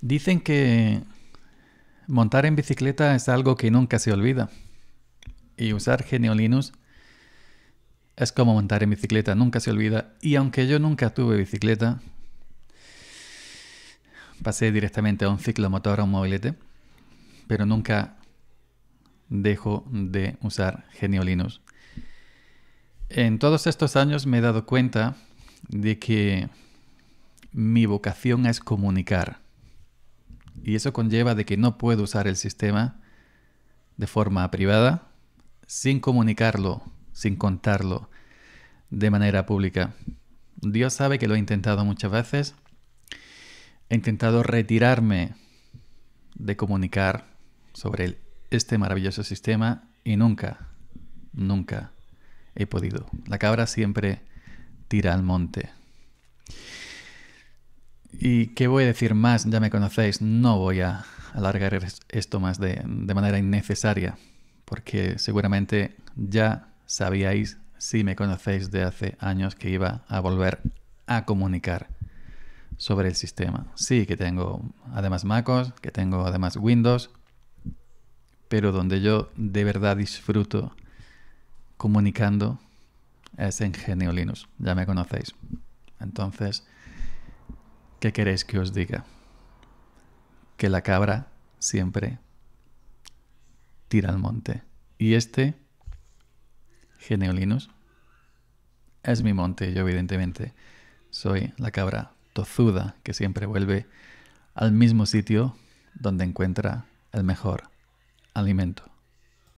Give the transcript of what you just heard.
Dicen que montar en bicicleta es algo que nunca se olvida. Y usar Genio Linux es como montar en bicicleta, nunca se olvida. Y aunque yo nunca tuve bicicleta, pasé directamente a un ciclomotor, a un mobilete, pero nunca dejo de usar Genio Linux. En todos estos años me he dado cuenta de que mi vocación es comunicar y eso conlleva de que no puedo usar el sistema de forma privada sin comunicarlo, sin contarlo de manera pública. Dios sabe que lo he intentado muchas veces. He intentado retirarme de comunicar sobre este maravilloso sistema y nunca, nunca he podido. La cabra siempre tira al monte. ¿Y qué voy a decir más? Ya me conocéis, no voy a alargar esto más de, manera innecesaria, porque seguramente ya sabíais, si me conocéis de hace años, que iba a volver a comunicar sobre el sistema. Sí, que tengo además MacOS, que tengo además Windows, pero donde yo de verdad disfruto comunicando es en Genio Linux, ya me conocéis. Entonces, ¿Qué queréis que os diga? Que la cabra siempre tira al monte. Y este, Geneolinus, es mi monte. Yo, evidentemente, soy la cabra tozuda que siempre vuelve al mismo sitio donde encuentra el mejor alimento.